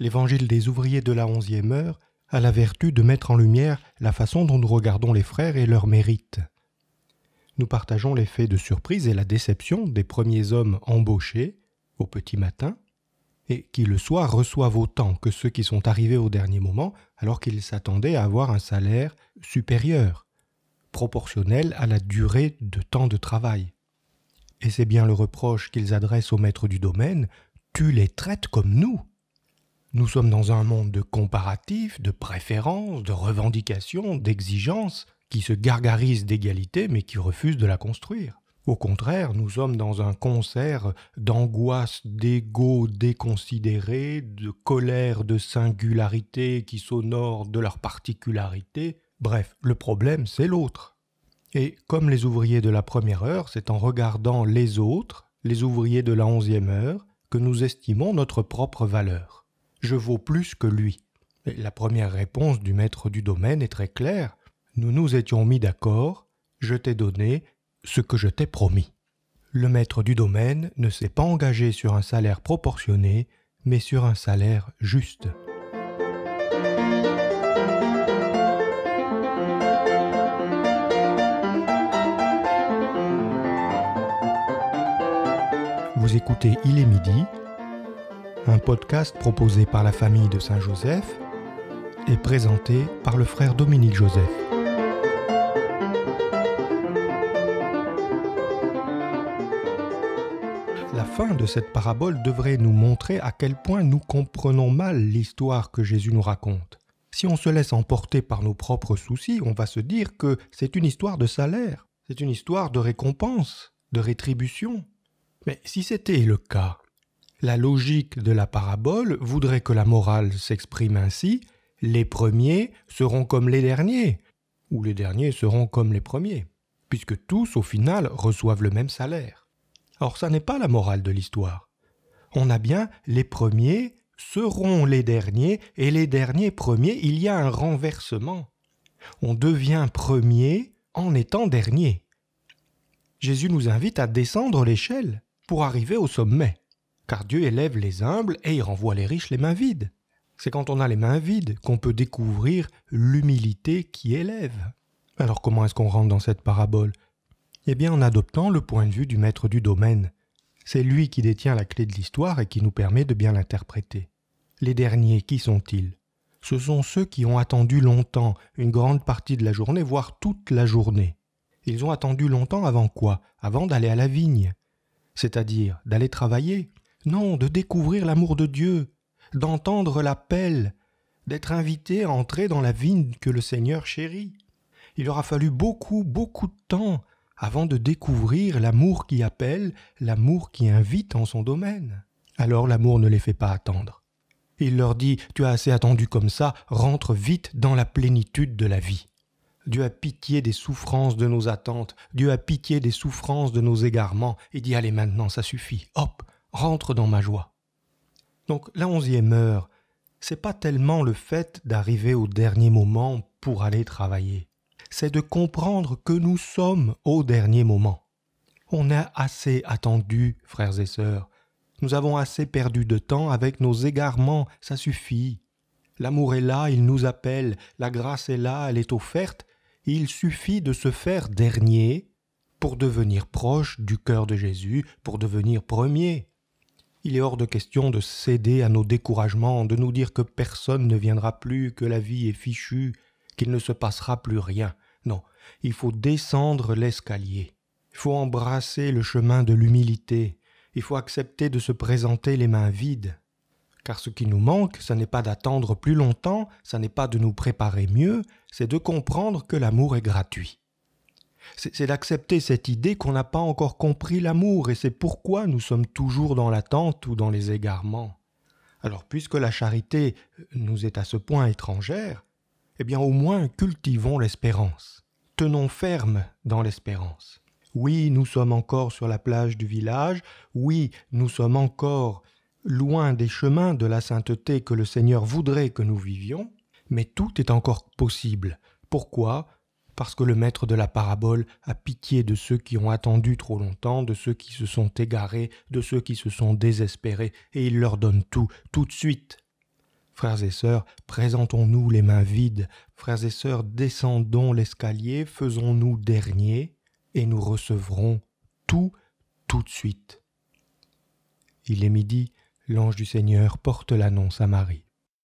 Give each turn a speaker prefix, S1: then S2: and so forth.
S1: l'évangile des ouvriers de la onzième heure a la vertu de mettre en lumière la façon dont nous regardons les frères et leurs mérites. Nous partageons l'effet de surprise et la déception des premiers hommes embauchés au petit matin et qui le soir reçoivent autant que ceux qui sont arrivés au dernier moment alors qu'ils s'attendaient à avoir un salaire supérieur, proportionnel à la durée de temps de travail. Et c'est bien le reproche qu'ils adressent au maître du domaine, tu les traites comme nous. Nous sommes dans un monde de comparatifs, de préférences, de revendications, d'exigences, qui se gargarisent d'égalité mais qui refusent de la construire. Au contraire, nous sommes dans un concert d'angoisse, d'ego déconsidéré, de colère, de singularité qui s'honorent de leur particularité. Bref, le problème, c'est l'autre. Et comme les ouvriers de la première heure, c'est en regardant les autres, les ouvriers de la onzième heure, que nous estimons notre propre valeur je vaux plus que lui. la première réponse du maître du domaine est très claire. Nous nous étions mis d'accord, je t'ai donné ce que je t'ai promis. Le maître du domaine ne s'est pas engagé sur un salaire proportionné, mais sur un salaire juste. Vous écoutez Il est midi, un podcast proposé par la famille de Saint-Joseph et présenté par le frère Dominique Joseph. La fin de cette parabole devrait nous montrer à quel point nous comprenons mal l'histoire que Jésus nous raconte. Si on se laisse emporter par nos propres soucis, on va se dire que c'est une histoire de salaire, c'est une histoire de récompense, de rétribution. Mais si c'était le cas, la logique de la parabole voudrait que la morale s'exprime ainsi les premiers seront comme les derniers, ou les derniers seront comme les premiers, puisque tous au final reçoivent le même salaire. Or, ça n'est pas la morale de l'histoire. On a bien les premiers seront les derniers et les derniers premiers, il y a un renversement. On devient premier en étant dernier. Jésus nous invite à descendre l'échelle pour arriver au sommet car Dieu élève les humbles et il renvoie les riches les mains vides. C'est quand on a les mains vides qu'on peut découvrir l'humilité qui élève. Alors comment est-ce qu'on rentre dans cette parabole Eh bien en adoptant le point de vue du maître du domaine. C'est lui qui détient la clé de l'histoire et qui nous permet de bien l'interpréter. Les derniers, qui sont-ils Ce sont ceux qui ont attendu longtemps, une grande partie de la journée, voire toute la journée. Ils ont attendu longtemps avant quoi Avant d'aller à la vigne, c'est-à-dire d'aller travailler, non, de découvrir l'amour de Dieu, d'entendre l'appel, d'être invité à entrer dans la vigne que le Seigneur chérit. Il aura fallu beaucoup, beaucoup de temps avant de découvrir l'amour qui appelle, l'amour qui invite en son domaine. Alors l'amour ne les fait pas attendre. Il leur dit Tu as assez attendu comme ça, rentre vite dans la plénitude de la vie. Dieu a pitié des souffrances de nos attentes, Dieu a pitié des souffrances de nos égarements, et dit Allez maintenant, ça suffit, hop, rentre dans ma joie. Donc la onzième heure, c'est pas tellement le fait d'arriver au dernier moment pour aller travailler, c'est de comprendre que nous sommes au dernier moment. On a assez attendu, frères et sœurs. Nous avons assez perdu de temps avec nos égarements, ça suffit. L'amour est là, il nous appelle, la grâce est là, elle est offerte. Il suffit de se faire dernier pour devenir proche du cœur de Jésus, pour devenir premier. Il est hors de question de céder à nos découragements, de nous dire que personne ne viendra plus, que la vie est fichue, qu'il ne se passera plus rien. Non, il faut descendre l'escalier. Il faut embrasser le chemin de l'humilité. Il faut accepter de se présenter les mains vides. Car ce qui nous manque, ce n'est pas d'attendre plus longtemps, ce n'est pas de nous préparer mieux, c'est de comprendre que l'amour est gratuit. C'est d'accepter cette idée qu'on n'a pas encore compris l'amour, et c'est pourquoi nous sommes toujours dans l'attente ou dans les égarements. Alors puisque la charité euh, nous est à ce point étrangère, eh bien au moins cultivons l'espérance. Tenons ferme dans l'espérance. Oui, nous sommes encore sur la plage du village, oui, nous sommes encore loin des chemins de la sainteté que le Seigneur voudrait que nous vivions, mais tout est encore possible. Pourquoi parce que le maître de la parabole a pitié de ceux qui ont attendu trop longtemps, de ceux qui se sont égarés, de ceux qui se sont désespérés, et il leur donne tout, tout de suite. Frères et sœurs, présentons-nous les mains vides, frères et sœurs, descendons l'escalier, faisons-nous dernier, et nous recevrons tout, tout de suite. Il est midi, l'ange du Seigneur porte l'annonce à Marie.